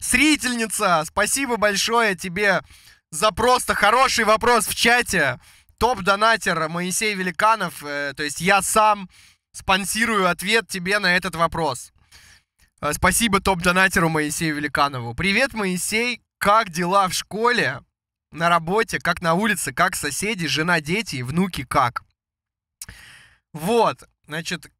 Зрительница, спасибо большое тебе за просто хороший вопрос в чате. Топ-донатер Моисей Великанов, э, то есть я сам спонсирую ответ тебе на этот вопрос. Э, спасибо топ-донатеру Моисею Великанову. Привет, Моисей, как дела в школе, на работе, как на улице, как соседи, жена, дети внуки как? Вот, значит,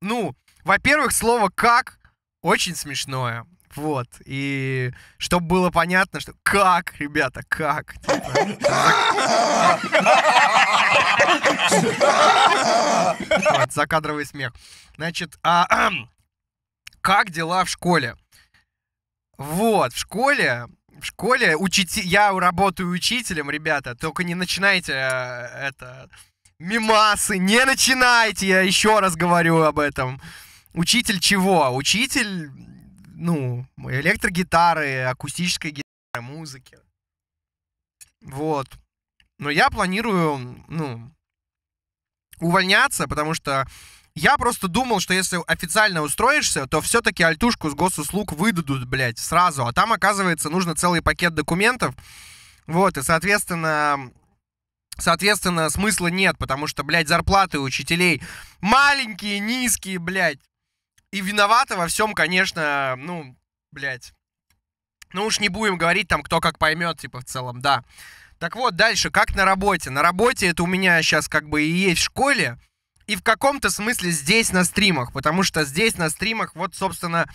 ну, во-первых, слово «как» очень смешное. Вот. И чтобы было понятно, что как, ребята, как. Вот, типа, закадровый смех. Значит, а как дела в школе? Вот, в школе в школе учите... я работаю учителем, ребята, только не начинайте э, это мимасы, не начинайте, я еще раз говорю об этом. Учитель чего? Учитель, ну, электрогитары, акустической гитары, музыки. Вот. Но я планирую, ну, увольняться, потому что я просто думал, что если официально устроишься, то все-таки альтушку с госуслуг выдадут, блядь, сразу. А там, оказывается, нужно целый пакет документов. Вот, и, соответственно, соответственно, смысла нет, потому что, блядь, зарплаты учителей маленькие, низкие, блядь. И виновата во всем, конечно, ну, блядь. Ну уж не будем говорить там, кто как поймет, типа, в целом, да. Так вот, дальше, как на работе? На работе это у меня сейчас как бы и есть в школе, и в каком-то смысле здесь на стримах, потому что здесь на стримах, вот, собственно,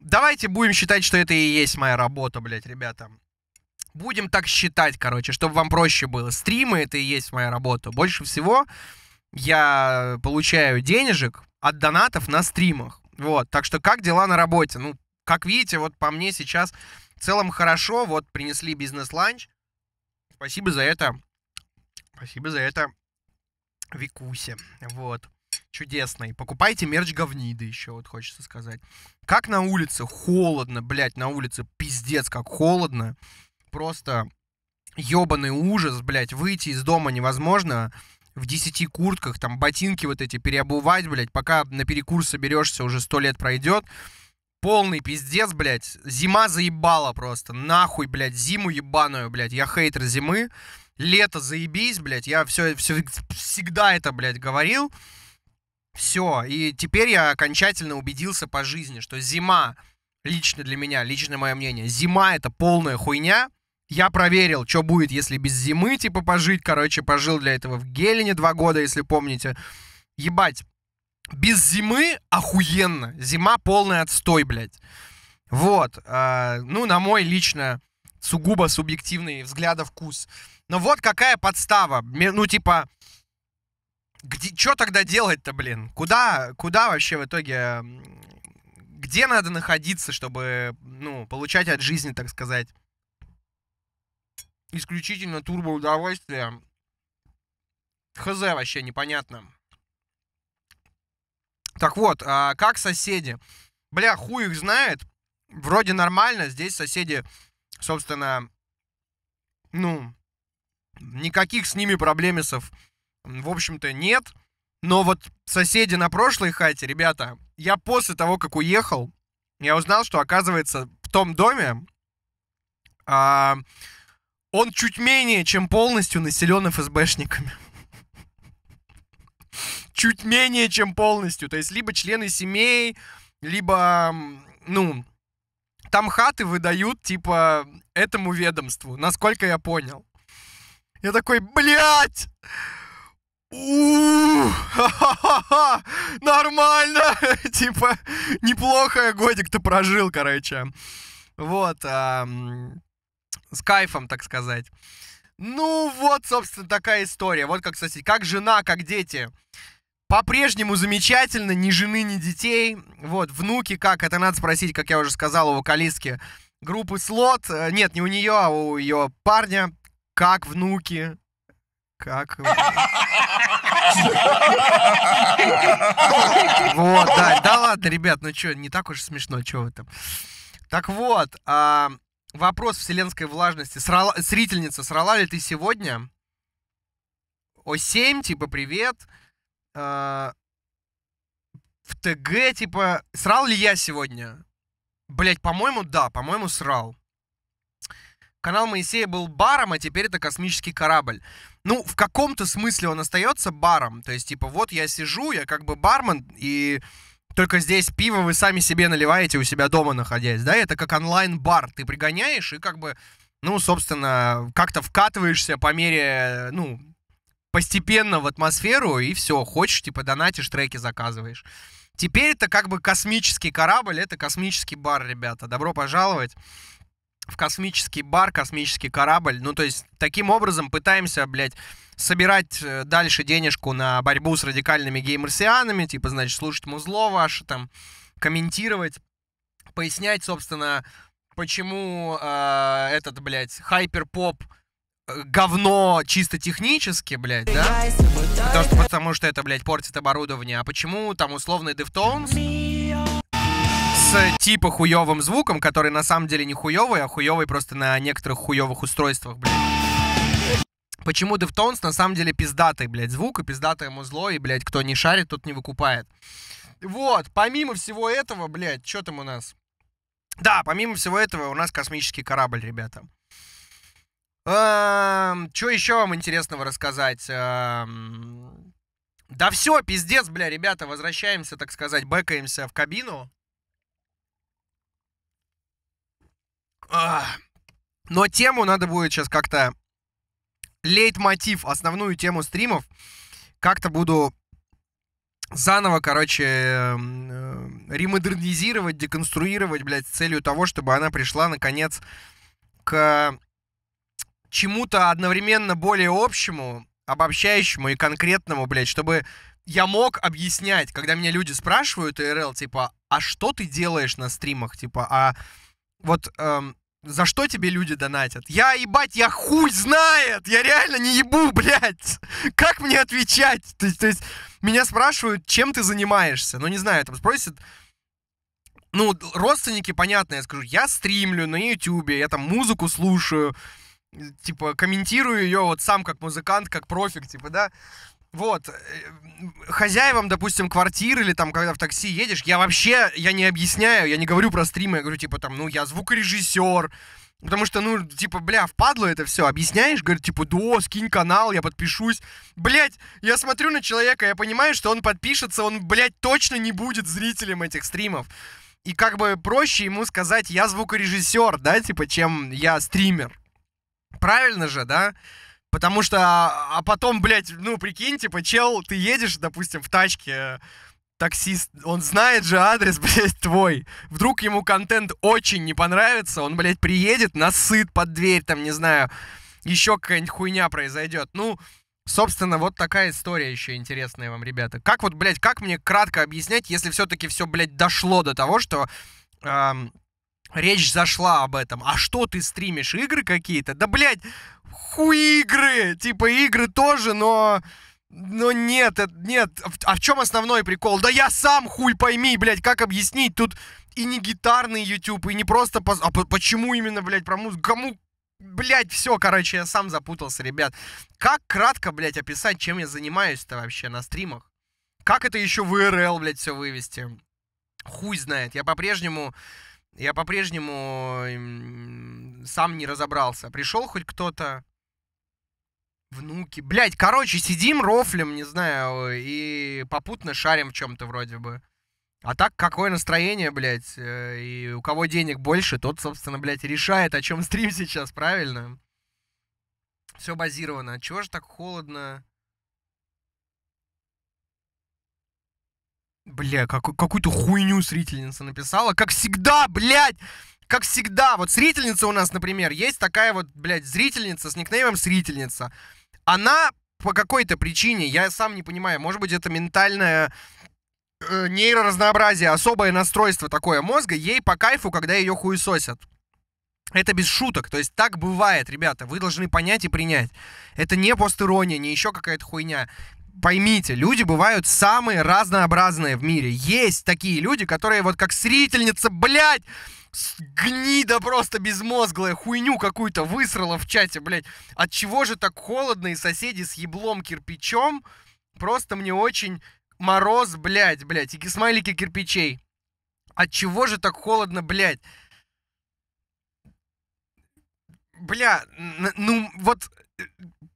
давайте будем считать, что это и есть моя работа, блядь, ребята. Будем так считать, короче, чтобы вам проще было. Стримы — это и есть моя работа. Больше всего я получаю денежек от донатов на стримах. Вот, так что как дела на работе? Ну, как видите, вот по мне сейчас в целом хорошо. Вот принесли бизнес-ланч. Спасибо за это. Спасибо за это Викусе. Вот. Чудесный. Покупайте мерч говниды еще, вот хочется сказать. Как на улице? Холодно, блядь, на улице пиздец, как холодно. Просто ебаный ужас, блядь, выйти из дома невозможно в 10 куртках, там, ботинки вот эти переобувать, блядь, пока на перекур соберешься, уже сто лет пройдет. Полный пиздец, блядь. Зима заебала просто. Нахуй, блядь, зиму ебаную, блядь. Я хейтер зимы. Лето заебись, блядь. Я все, все всегда это, блядь, говорил. Все. И теперь я окончательно убедился по жизни, что зима, лично для меня, лично мое мнение, зима это полная хуйня я проверил, что будет, если без зимы, типа, пожить. Короче, пожил для этого в Гелине два года, если помните. Ебать, без зимы охуенно. Зима полный отстой, блядь. Вот. Э, ну, на мой лично сугубо субъективный взгляд вкус. Но вот какая подстава. Ну, типа, где, что тогда делать-то, блин? Куда, куда вообще в итоге... Где надо находиться, чтобы, ну, получать от жизни, так сказать? исключительно турбо удовольствие. Хз вообще непонятно. Так вот, а как соседи? Бля, хуй их знает. Вроде нормально, здесь соседи, собственно, ну, никаких с ними проблемисов, в общем-то, нет. Но вот соседи на прошлой хате, ребята, я после того, как уехал, я узнал, что, оказывается, в том доме а, он чуть менее, чем полностью населен ФСБшниками. Чуть менее, чем полностью. То есть либо члены семей, либо, ну, там хаты выдают, типа, этому ведомству, насколько я понял. Я такой, блядь! Нормально! типа, неплохо годик-то прожил, короче. Вот. А, с кайфом, так сказать. Ну вот, собственно, такая история. Вот как, кстати, как жена, как дети. По-прежнему замечательно, ни жены, ни детей. Вот, внуки как, это надо спросить, как я уже сказал, у вокалистки группы Слот. Э, нет, не у нее, а у ее парня. Как внуки? Как... Вот, да, да ладно, ребят, ну что, не так уж смешно, что вы там. Так вот, а, вопрос вселенской влажности. Срала, зрительница, срала ли ты сегодня? О 7, типа, привет. Э, в ТГ, типа, срал ли я сегодня? Блять, по-моему, да, по-моему, срал. Канал Моисея был баром, а теперь это космический корабль. Ну, в каком-то смысле он остается баром. То есть, типа, вот я сижу, я как бы бармен, и только здесь пиво вы сами себе наливаете у себя дома находясь, да? Это как онлайн-бар. Ты пригоняешь и как бы, ну, собственно, как-то вкатываешься по мере, ну, постепенно в атмосферу и все. Хочешь, типа, донатишь, треки заказываешь. Теперь это как бы космический корабль, это космический бар, ребята. Добро пожаловать в космический бар, космический корабль. Ну, то есть, таким образом пытаемся, блядь, собирать э, дальше денежку на борьбу с радикальными геймарсианами, типа, значит, слушать музло ваше, там, комментировать, пояснять, собственно, почему э, этот, блядь, хайпер-поп э, говно чисто технически, блядь, да? Потому что, потому что это, блядь, портит оборудование. А почему там условный Deftones Э, типа хуевым звуком, который на самом деле не хуевый, а хуевый просто на некоторых хуевых устройствах, блядь. Почему Deftones на самом деле пиздатый, блядь, звук и пиздатое музло, и, блядь, кто не шарит, тот не выкупает. Вот, помимо всего этого, блядь, что там у нас? Да, помимо всего этого у нас космический корабль, ребята. Эм, что еще вам интересного рассказать? Эм, да все, пиздец, бля, ребята, возвращаемся, так сказать, бэкаемся в кабину. А, но тему надо будет сейчас как-то... Лейтмотив, основную тему стримов, как-то буду заново, короче, эм, э, ремодернизировать, деконструировать, блядь, с целью того, чтобы она пришла, наконец, к чему-то одновременно более общему, обобщающему и конкретному, блядь, чтобы я мог объяснять, когда меня люди спрашивают, рл типа, а что ты делаешь на стримах, типа, а вот эм, за что тебе люди донатят? Я, ебать, я хуй знает! Я реально не ебу, блядь! Как мне отвечать? То есть, то есть меня спрашивают, чем ты занимаешься? Ну, не знаю, там спросят... Ну, родственники, понятно, я скажу, я стримлю на Ютубе, я там музыку слушаю, типа, комментирую ее вот сам как музыкант, как профик, типа, да. Вот, э, хозяевам, допустим, квартир или там, когда в такси едешь, я вообще, я не объясняю, я не говорю про стримы, я говорю, типа, там, ну, я звукорежиссер, Потому что, ну, типа, бля, впадло это все. Объясняешь, говорю типа, да, скинь канал, я подпишусь. Блять, я смотрю на человека, я понимаю, что он подпишется, он, блядь, точно не будет зрителем этих стримов. И как бы проще ему сказать, я звукорежиссер, да, типа, чем я стример. Правильно же, да? Потому что, а, а потом, блядь, ну, прикинь, типа, чел, ты едешь, допустим, в тачке, таксист, он знает же адрес, блядь, твой. Вдруг ему контент очень не понравится, он, блядь, приедет, насыт под дверь, там, не знаю, еще какая-нибудь хуйня произойдет. Ну, собственно, вот такая история еще интересная вам, ребята. Как вот, блядь, как мне кратко объяснять, если все-таки все, блядь, дошло до того, что... Эм, речь зашла об этом. А что ты стримишь? Игры какие-то? Да, блядь, хуй игры! Типа игры тоже, но... Но нет, э, нет. А в а чем основной прикол? Да я сам хуй пойми, блядь, как объяснить? Тут и не гитарный YouTube, и не просто... Поз... А по почему именно, блядь, про музыку? Кому Блять, все, короче, я сам запутался, ребят. Как кратко, блядь, описать, чем я занимаюсь-то вообще на стримах? Как это еще в рл, блядь, все вывести? Хуй знает. Я по-прежнему я по-прежнему сам не разобрался. Пришел хоть кто-то, внуки. Блять, короче, сидим, рофлим, не знаю, и попутно шарим в чем-то вроде бы. А так, какое настроение, блядь, э, и у кого денег больше, тот, собственно, блядь, решает, о чем стрим сейчас, правильно? Все базировано. Чего же так холодно? Бля, как, какую-то хуйню зрительница написала. Как всегда, блядь! Как всегда, вот зрительница у нас, например, есть такая вот, блядь, зрительница с никнеймом зрительница. Она по какой-то причине, я сам не понимаю, может быть, это ментальное э, нейроразнообразие, особое настройство такое мозга, ей по кайфу, когда ее хуесосят. Это без шуток, то есть так бывает, ребята, вы должны понять и принять. Это не постерония, не еще какая-то хуйня поймите, люди бывают самые разнообразные в мире. Есть такие люди, которые вот как зрительница, блядь, гнида просто безмозглая, хуйню какую-то высрала в чате, блядь. От чего же так холодно и соседи с еблом кирпичом? Просто мне очень мороз, блядь, блядь, и смайлики кирпичей. От чего же так холодно, блядь? Бля, ну вот э,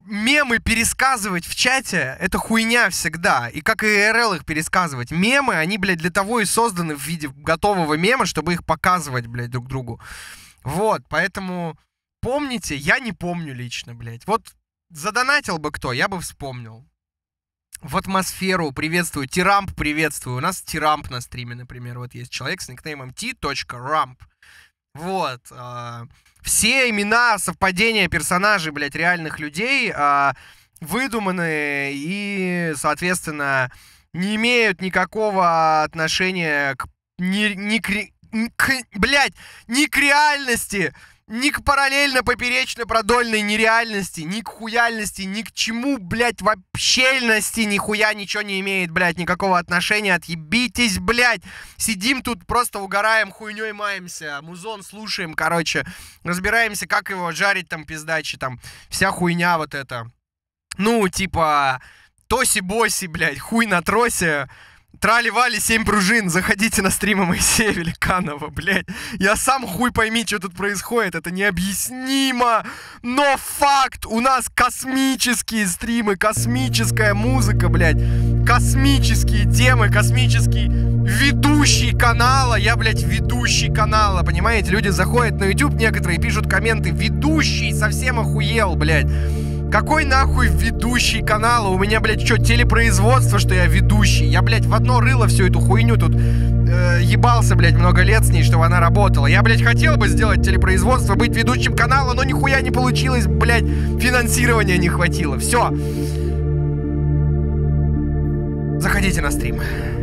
мемы пересказывать в чате — это хуйня всегда. И как и РЛ их пересказывать. Мемы, они, блядь, для того и созданы в виде готового мема, чтобы их показывать, блядь, друг другу. Вот, поэтому помните, я не помню лично, блядь. Вот задонатил бы кто, я бы вспомнил. В атмосферу приветствую, Тирамп приветствую. У нас Тирамп на стриме, например, вот есть человек с никнеймом t.ramp. Вот. Э, все имена, совпадения персонажей, блядь, реальных людей э, а, выдуманы и, соответственно, не имеют никакого отношения к... Не, не, к, к блядь, не к реальности ни к параллельно-поперечно-продольной нереальности, ни к хуяльности, ни к чему, блядь, вообщельности, льности нихуя ничего не имеет, блядь, никакого отношения, отъебитесь, блядь. Сидим тут, просто угораем, хуйней маемся, музон слушаем, короче, разбираемся, как его жарить там, пиздачи, там, вся хуйня вот эта. Ну, типа, тоси-боси, блядь, хуй на тросе, Трали-вали 7 пружин, заходите на стримы Моисея Великанова, блядь. Я сам хуй пойми, что тут происходит, это необъяснимо. Но факт, у нас космические стримы, космическая музыка, блядь. Космические темы, космический ведущий канала. Я, блядь, ведущий канала, понимаете? Люди заходят на YouTube некоторые, пишут комменты. Ведущий совсем охуел, блядь. Какой нахуй ведущий канала? У меня, блядь, что, телепроизводство, что я ведущий? Я, блядь, в одно рыло всю эту хуйню тут э, ебался, блядь, много лет с ней, чтобы она работала. Я, блядь, хотел бы сделать телепроизводство, быть ведущим канала, но нихуя не получилось, блядь, финансирования не хватило. Все. Заходите на стрим.